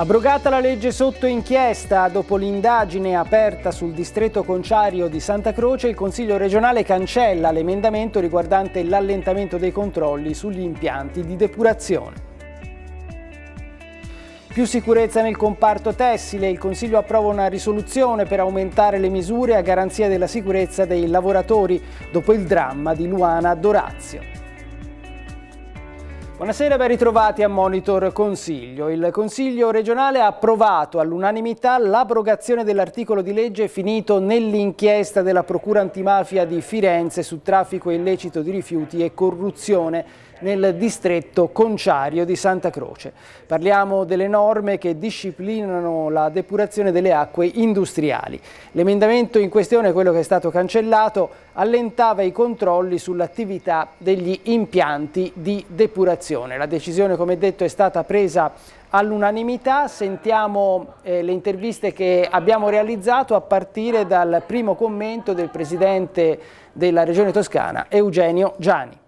Abrogata la legge sotto inchiesta, dopo l'indagine aperta sul distretto conciario di Santa Croce, il Consiglio regionale cancella l'emendamento riguardante l'allentamento dei controlli sugli impianti di depurazione. Più sicurezza nel comparto tessile, il Consiglio approva una risoluzione per aumentare le misure a garanzia della sicurezza dei lavoratori dopo il dramma di Luana Dorazio. Buonasera, ben ritrovati a Monitor Consiglio. Il Consiglio regionale ha approvato all'unanimità l'abrogazione dell'articolo di legge finito nell'inchiesta della Procura antimafia di Firenze su traffico illecito di rifiuti e corruzione nel distretto conciario di Santa Croce. Parliamo delle norme che disciplinano la depurazione delle acque industriali. L'emendamento in questione, quello che è stato cancellato, allentava i controlli sull'attività degli impianti di depurazione. La decisione, come detto, è stata presa all'unanimità. Sentiamo eh, le interviste che abbiamo realizzato a partire dal primo commento del Presidente della Regione Toscana, Eugenio Gianni.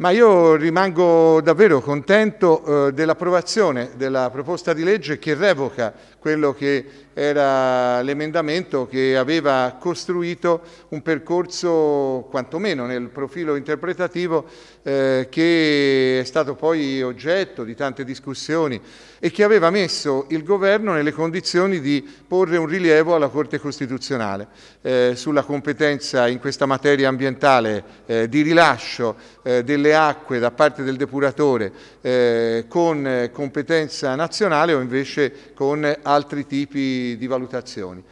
Ma io rimango davvero contento eh, dell'approvazione della proposta di legge che revoca quello che era l'emendamento che aveva costruito un percorso, quantomeno nel profilo interpretativo, eh, che è stato poi oggetto di tante discussioni e che aveva messo il governo nelle condizioni di porre un rilievo alla Corte Costituzionale eh, sulla competenza in questa materia ambientale eh, di rilascio eh, delle acque da parte del depuratore eh, con competenza nazionale o invece con altri tipi di valutazioni.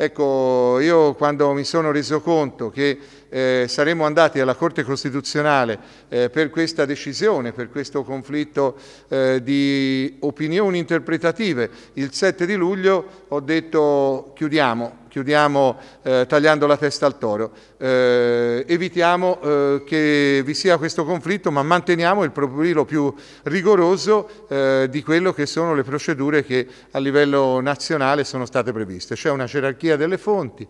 Ecco, io quando mi sono reso conto che eh, saremmo andati alla Corte Costituzionale eh, per questa decisione, per questo conflitto eh, di opinioni interpretative. Il 7 di luglio ho detto chiudiamo, chiudiamo eh, tagliando la testa al toro, eh, evitiamo eh, che vi sia questo conflitto ma manteniamo il profilo più rigoroso di quello che sono le procedure che a livello nazionale sono state previste. C'è una gerarchia delle fonti.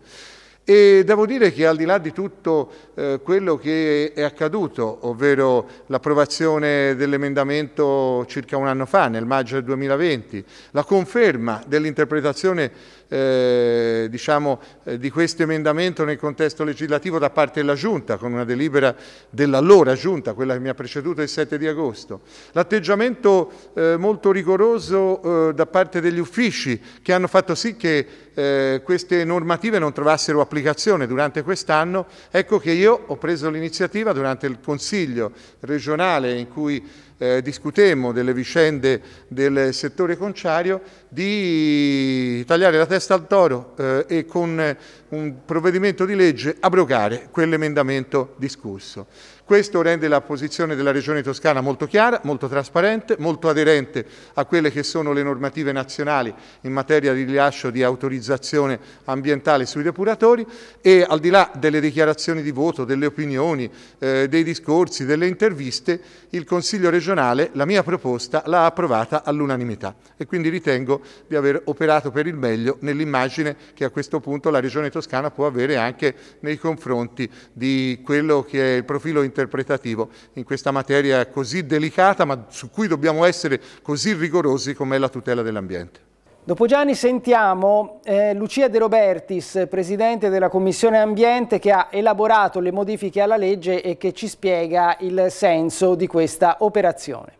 E devo dire che al di là di tutto eh, quello che è accaduto, ovvero l'approvazione dell'emendamento circa un anno fa, nel maggio del 2020, la conferma dell'interpretazione eh, eh, diciamo, eh, di questo emendamento nel contesto legislativo da parte della Giunta, con una delibera dell'allora Giunta, quella che mi ha preceduto il 7 di agosto. L'atteggiamento eh, molto rigoroso eh, da parte degli uffici che hanno fatto sì che eh, queste normative non trovassero applicazione durante quest'anno, ecco che io ho preso l'iniziativa durante il Consiglio regionale in cui eh, discutemmo delle vicende del settore conciario, di tagliare la testa al toro eh, e con un provvedimento di legge abrogare quell'emendamento discusso. Questo rende la posizione della Regione Toscana molto chiara, molto trasparente, molto aderente a quelle che sono le normative nazionali in materia di rilascio di autorizzazione ambientale sui depuratori e al di là delle dichiarazioni di voto, delle opinioni, eh, dei discorsi, delle interviste, il Consiglio regionale la mia proposta l'ha approvata all'unanimità e quindi ritengo di aver operato per il meglio nell'immagine che a questo punto la Regione Toscana può avere anche nei confronti di quello che è il profilo internazionale interpretativo in questa materia così delicata ma su cui dobbiamo essere così rigorosi come è la tutela dell'ambiente. Dopo Gianni sentiamo eh, Lucia De Robertis, Presidente della Commissione Ambiente, che ha elaborato le modifiche alla legge e che ci spiega il senso di questa operazione.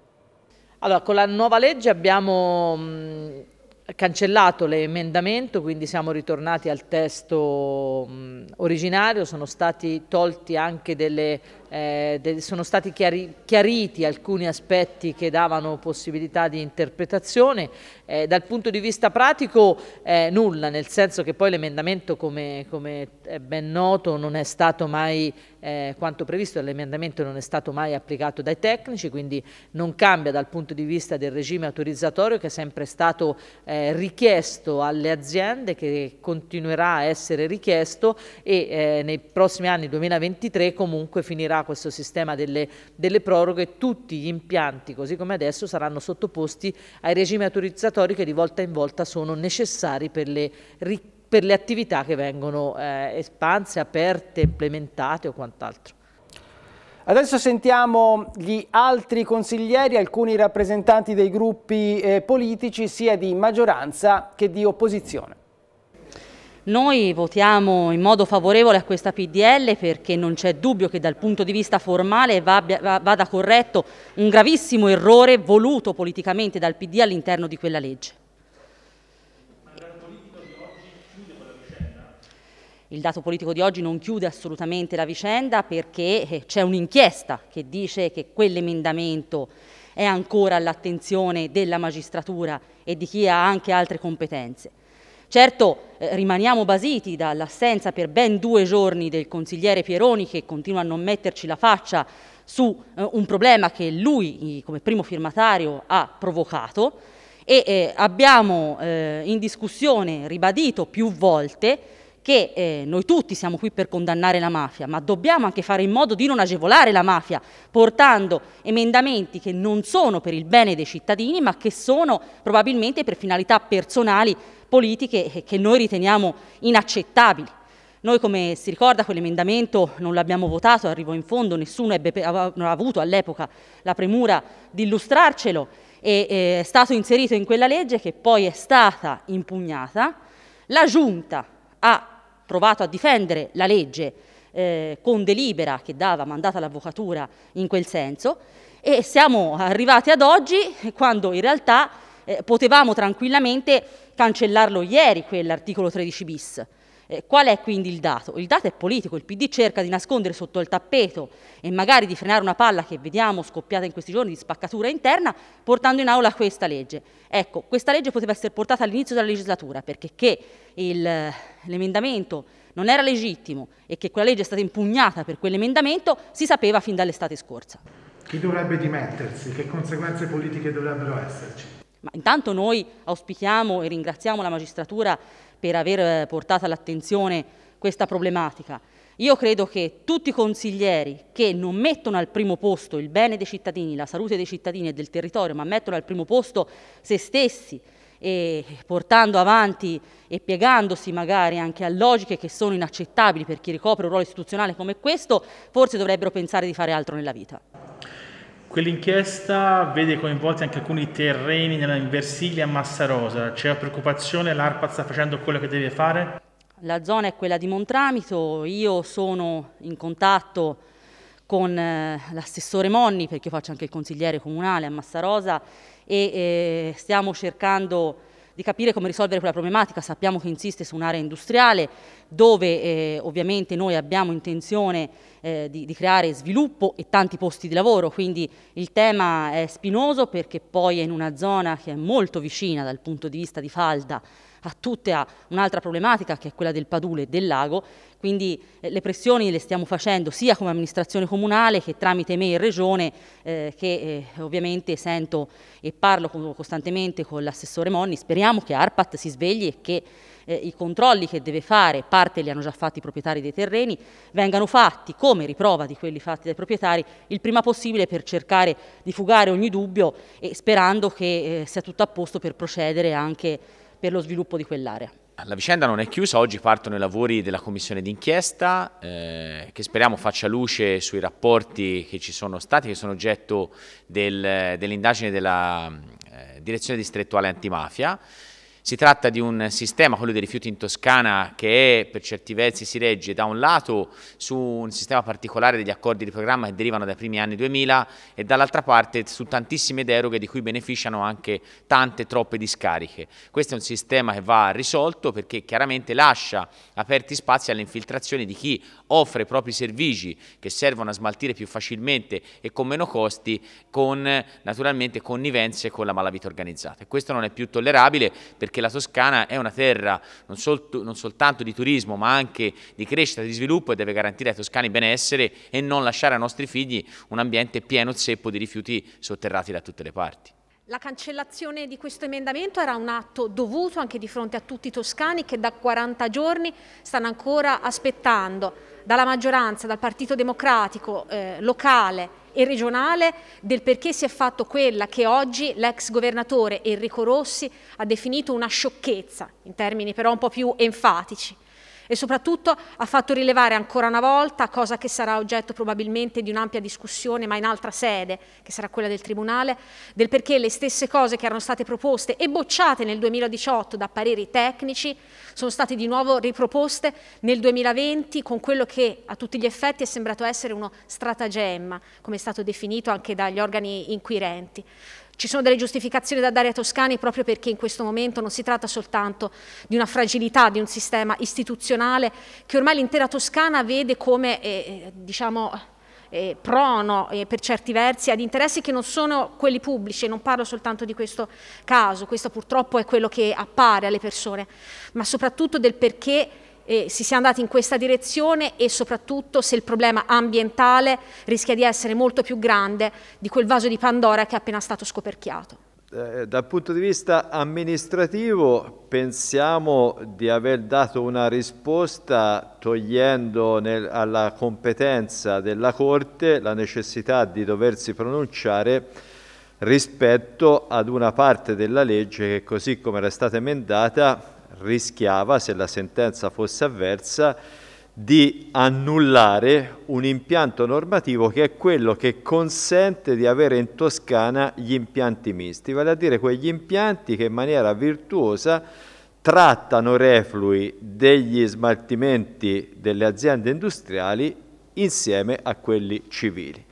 Allora, con la nuova legge abbiamo mh, mm, cancellato l'emendamento, quindi siamo ritornati al testo mh, mm, originario, sono stati tolti anche delle eh, sono stati chiari, chiariti alcuni aspetti che davano possibilità di interpretazione. Eh, dal punto di vista pratico eh, nulla, nel senso che poi l'emendamento, come, come, è ben noto, non è stato mai, eh, quanto previsto l'emendamento non è stato mai applicato dai tecnici, quindi non cambia dal punto di vista del regime autorizzatorio che è sempre stato eh, richiesto alle aziende, che continuerà a essere richiesto e eh, nei prossimi anni 2023 comunque finirà questo sistema delle, delle proroghe, tutti gli impianti, così come adesso, saranno sottoposti ai regimi autorizzatori che di volta in volta sono necessari per le per le attività che vengono eh, espanse, aperte, implementate o quant'altro. Adesso sentiamo gli altri consiglieri, alcuni rappresentanti dei gruppi eh, politici sia di maggioranza che di opposizione. Noi votiamo in modo favorevole a questa PDL perché non c'è dubbio che dal punto di vista formale vada corretto un gravissimo errore voluto politicamente dal PD all'interno di quella legge. Il dato politico di oggi non chiude assolutamente la vicenda perché eh, c'è un'inchiesta che dice che quell'emendamento è ancora all'attenzione della magistratura e di chi ha anche altre competenze. Certo, eh, rimaniamo basiti dall'assenza per ben due giorni del consigliere Pieroni che continua a non metterci la faccia su eh, un problema che lui come primo firmatario ha provocato e eh, abbiamo in discussione ribadito più volte che eh, noi tutti siamo qui per condannare la mafia, ma dobbiamo anche fare in modo di non agevolare la mafia, portando emendamenti che non sono per il bene dei cittadini, ma che sono probabilmente per finalità personali, politiche, eh, che noi riteniamo inaccettabili. Noi, come si ricorda, quell'emendamento non l'abbiamo votato, arrivò in fondo, nessuno ebbe, non ha avuto all'epoca la premura di illustrarcelo e eh, è stato inserito in quella legge che poi è stata impugnata. La Giunta ha provato a difendere la legge eh, con delibera che dava mandata all'avvocatura in quel senso e siamo arrivati ad oggi quando in realtà eh, potevamo tranquillamente cancellarlo ieri quell'articolo 13 bis. Eh, qual è quindi il dato? Il dato è politico, il PD cerca di nascondere sotto il tappeto e magari di frenare una palla che vediamo scoppiata in questi giorni di spaccatura interna portando in aula questa legge. Ecco, questa legge poteva essere portata all'inizio della legislatura perché che l'emendamento non era legittimo e che quella legge è stata impugnata per quell'emendamento si sapeva fin dall'estate scorsa. Chi dovrebbe dimettersi? Che conseguenze politiche dovrebbero esserci? Ma intanto noi auspichiamo e ringraziamo la magistratura per aver eh, portato all'attenzione questa problematica. Io credo che tutti i consiglieri che non mettono al primo posto il bene dei cittadini, la salute dei cittadini e del territorio, ma mettono al primo posto se stessi e portando avanti e piegandosi magari anche a logiche che sono inaccettabili per chi ricopre un ruolo istituzionale come questo, forse dovrebbero pensare di fare altro nella vita. Quell'inchiesta vede coinvolti anche alcuni terreni nella Versilia e Massarosa. C'è preoccupazione? L'ARPA sta facendo quello che deve fare? La zona è quella di Montramito, io sono in contatto con eh, l'assessore Monni, perché faccio anche il consigliere comunale a Massarosa, e eh, stiamo cercando di capire come risolvere quella problematica. Sappiamo che insiste su un'area industriale dove eh, ovviamente noi abbiamo intenzione eh, di, di, creare sviluppo e tanti posti di lavoro, quindi il tema è spinoso perché poi è in una zona che è molto vicina dal punto di vista di falda a tutta un'altra problematica che è quella del padule e del lago, quindi eh, le pressioni le stiamo facendo sia come amministrazione comunale che tramite me in regione, eh, che eh, ovviamente sento e parlo costantemente con l'assessore Monni, speriamo che ARPAT si svegli e che eh, i controlli che deve fare, parte li hanno già fatti i proprietari dei terreni, vengano fatti come riprova di quelli fatti dai proprietari il prima possibile per cercare di fugare ogni dubbio e sperando che eh, sia tutto a posto per procedere anche per lo sviluppo di quell'area. La vicenda non è chiusa, oggi partono i lavori della commissione d'inchiesta eh, che speriamo faccia luce sui rapporti che ci sono stati, che sono oggetto del, dell'indagine della eh, direzione distrettuale antimafia. Si tratta di un sistema, quello dei rifiuti in Toscana, che è, per certi versi si regge da un lato su un sistema particolare degli accordi di programma che derivano dai primi anni 2000 e dall'altra parte su tantissime deroghe di cui beneficiano anche tante troppe discariche. Questo è un sistema che va risolto perché chiaramente lascia aperti spazi alle infiltrazioni di chi offre i propri servizi che servono a smaltire più facilmente e con meno costi con naturalmente connivenze con la malavita organizzata. E questo non è più tollerabile perché perché la Toscana è una terra non, sol non, soltanto di turismo ma anche di crescita, di sviluppo e deve garantire ai toscani benessere e non lasciare ai nostri figli un ambiente pieno zeppo di rifiuti sotterrati da tutte le parti. La cancellazione di questo emendamento era un atto dovuto anche di fronte a tutti i toscani che da 40 giorni stanno ancora aspettando dalla maggioranza, dal Partito Democratico eh, locale e regionale del perché si è fatto quella che oggi l'ex governatore Enrico Rossi ha definito una sciocchezza, in termini però un po' più enfatici e soprattutto ha fatto rilevare ancora una volta, cosa che sarà oggetto probabilmente di un'ampia discussione, ma in altra sede, che sarà quella del Tribunale, del perché le stesse cose che erano state proposte e bocciate nel 2018 da pareri tecnici sono state di nuovo riproposte nel 2020 con quello che a tutti gli effetti è sembrato essere uno stratagemma, come è stato definito anche dagli organi inquirenti. Ci sono delle giustificazioni da dare ai toscani proprio perché in questo momento non si tratta soltanto di una fragilità di un sistema istituzionale che ormai l'intera Toscana vede come, eh, diciamo, eh, prono eh, per certi versi ad interessi che non sono quelli pubblici, non parlo soltanto di questo caso, questo purtroppo è quello che appare alle persone, ma soprattutto del perché eh, si sia andati in questa direzione e soprattutto se il problema ambientale rischia di essere molto più grande di quel vaso di Pandora che è appena stato scoperchiato. Eh, dal punto di vista amministrativo pensiamo di aver dato una risposta togliendo nel, alla competenza della Corte la necessità di doversi pronunciare rispetto ad una parte della legge che così come era stata emendata rischiava, se la sentenza fosse avversa, di annullare un impianto normativo che è quello che consente di avere in Toscana gli impianti misti, vale a dire quegli impianti che in maniera virtuosa trattano reflui degli smaltimenti delle aziende industriali insieme a quelli civili,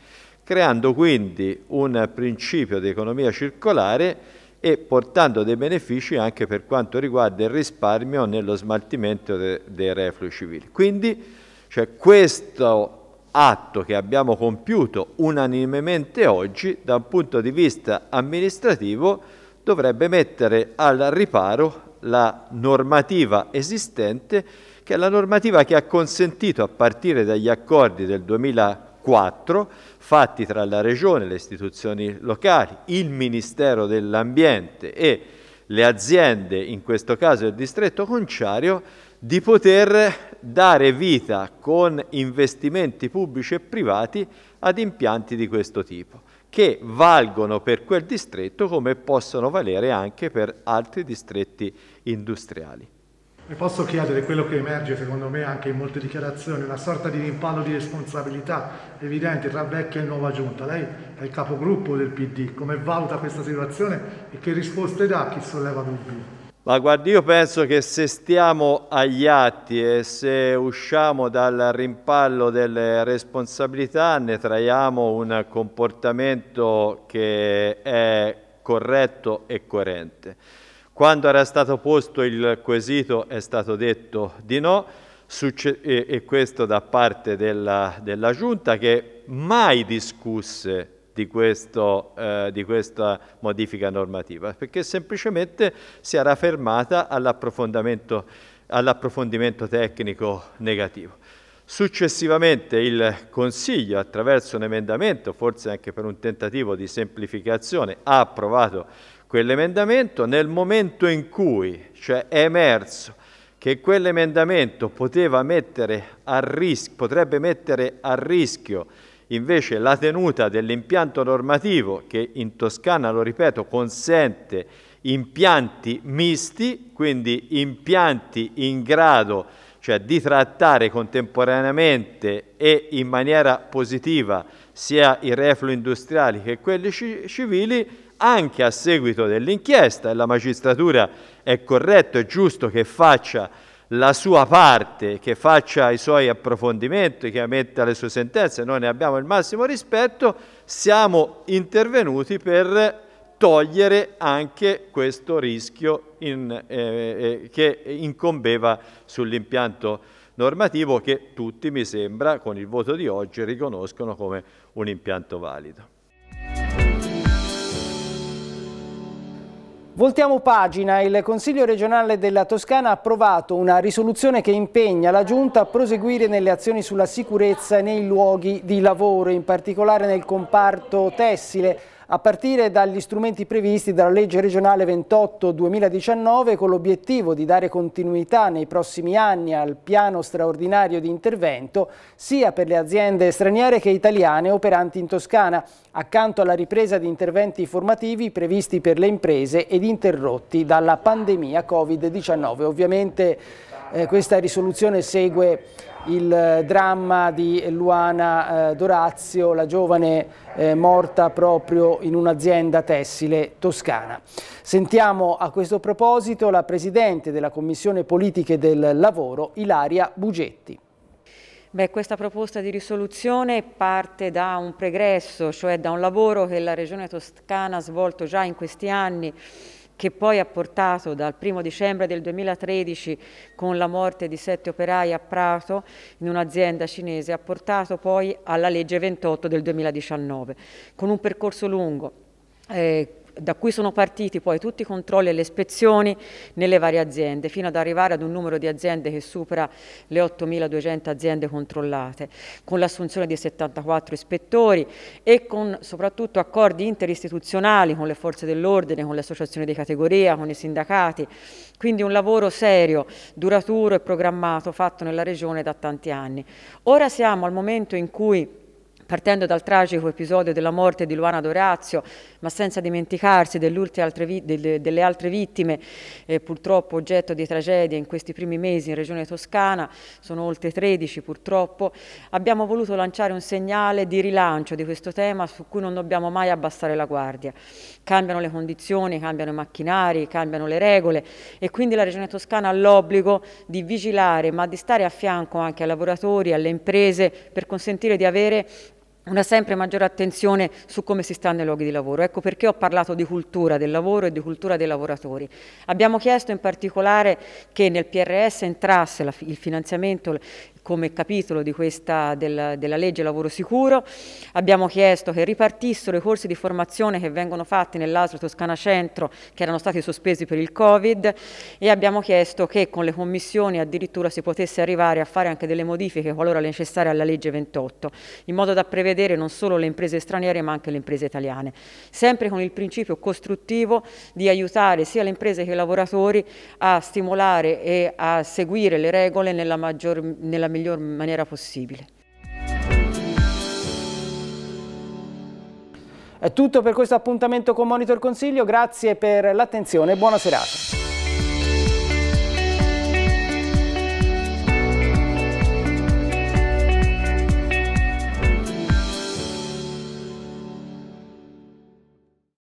creando quindi un principio di economia circolare e portando dei benefici anche per quanto riguarda il risparmio nello smaltimento de dei reflui civili. Quindi cioè, questo atto che abbiamo compiuto unanimemente oggi da un punto di vista amministrativo dovrebbe mettere al riparo la normativa esistente che è la normativa che ha consentito a partire dagli accordi del 2015 4, fatti tra la Regione, le istituzioni locali, il Ministero dell'Ambiente e le aziende, in questo caso il distretto conciario, di poter dare vita con investimenti pubblici e privati ad impianti di questo tipo, che valgono per quel distretto come possono valere anche per altri distretti industriali. Le posso chiedere quello che emerge secondo me anche in molte dichiarazioni, una sorta di rimpallo di responsabilità evidente tra vecchia e nuova giunta. Lei è il capogruppo del PD, come valuta questa situazione e che risposte dà a chi solleva dubbi? Ma guardi, io penso che se stiamo agli atti e se usciamo dal rimpallo delle responsabilità ne traiamo un comportamento che è corretto e coerente. Quando era stato posto il quesito è stato detto di no, e questo da parte della, della Giunta che mai discusse di, questo, eh, di, questa modifica normativa, perché semplicemente si era fermata all'approfondimento, all tecnico negativo. Successivamente il Consiglio, attraverso un emendamento, forse anche per un tentativo di semplificazione, ha approvato quell'emendamento, nel momento in cui, cioè è emerso che quell'emendamento mettere rischio, potrebbe mettere a rischio invece la tenuta dell'impianto normativo che in Toscana, lo ripeto, consente impianti misti, quindi impianti in grado cioè, di trattare contemporaneamente e in maniera positiva sia i reflui industriali che quelli civili, anche a seguito dell'inchiesta e la magistratura è corretto e giusto che faccia la sua parte, che faccia i suoi approfondimenti, che emetta le sue sentenze, noi ne abbiamo il massimo rispetto, siamo intervenuti per togliere anche questo rischio in, eh, eh, che incombeva sull'impianto normativo che tutti, mi sembra, con il voto di oggi riconoscono come un impianto valido. Voltiamo pagina. Il Consiglio regionale della Toscana ha approvato una risoluzione che impegna la Giunta a proseguire nelle azioni sulla sicurezza nei luoghi di lavoro, in particolare nel comparto tessile a partire dagli strumenti previsti dalla legge regionale 28-2019 con l'obiettivo di dare continuità nei prossimi anni al piano straordinario di intervento sia per le aziende straniere che italiane operanti in Toscana, accanto alla ripresa di interventi formativi previsti per le imprese ed interrotti dalla pandemia Covid-19. Ovviamente eh, questa risoluzione segue il eh, dramma di Luana eh, Dorazio, la giovane eh, morta proprio in un'azienda tessile toscana. Sentiamo a questo proposito la Presidente della Commissione Politiche del Lavoro, Ilaria Bugetti. Beh, questa proposta di risoluzione parte da un pregresso, cioè da un lavoro che la Regione Toscana ha svolto già in questi anni che poi ha portato dal 1 dicembre del 2013 con la morte di sette operai a Prato in un'azienda cinese, ha portato poi alla legge 28 del 2019, con un percorso lungo. Eh, da cui sono partiti poi tutti i controlli e le ispezioni nelle varie aziende, fino ad arrivare ad un numero di aziende che supera le 8.200 aziende controllate, con l'assunzione di 74 ispettori e con soprattutto accordi interistituzionali con le forze dell'ordine, con le associazioni di categoria, con i sindacati, quindi un lavoro serio, duraturo e programmato fatto nella regione da tanti anni. Ora siamo al momento in cui partendo dal tragico episodio della morte di Luana Dorazio, ma senza dimenticarsi dell altre delle, delle, altre vittime, eh, purtroppo oggetto di tragedie in questi primi mesi in Regione Toscana, sono oltre 13 purtroppo, abbiamo voluto lanciare un segnale di rilancio di questo tema su cui non dobbiamo mai abbassare la guardia. Cambiano le condizioni, cambiano i macchinari, cambiano le regole e quindi la Regione Toscana ha l'obbligo di vigilare ma di stare a fianco anche ai lavoratori, alle imprese per consentire di avere una sempre maggiore attenzione su come si sta nei luoghi di lavoro. Ecco perché ho parlato di cultura del lavoro e di cultura dei lavoratori. Abbiamo chiesto in particolare che nel PRS entrasse il finanziamento come capitolo questa, del, della legge lavoro sicuro. Abbiamo chiesto che ripartissero i corsi di formazione che vengono fatti nell'ASL Toscana Centro che erano stati sospesi per il Covid e abbiamo chiesto che con le commissioni addirittura si potesse arrivare a fare anche delle modifiche qualora necessarie alla legge 28 in modo da prevedere vedere non solo le imprese straniere ma anche le imprese italiane, sempre con il principio costruttivo di aiutare sia le imprese che i lavoratori a stimolare e a seguire le regole nella, maggior, nella miglior maniera possibile. È tutto per questo appuntamento con Monitor Consiglio, grazie per l'attenzione e buona serata.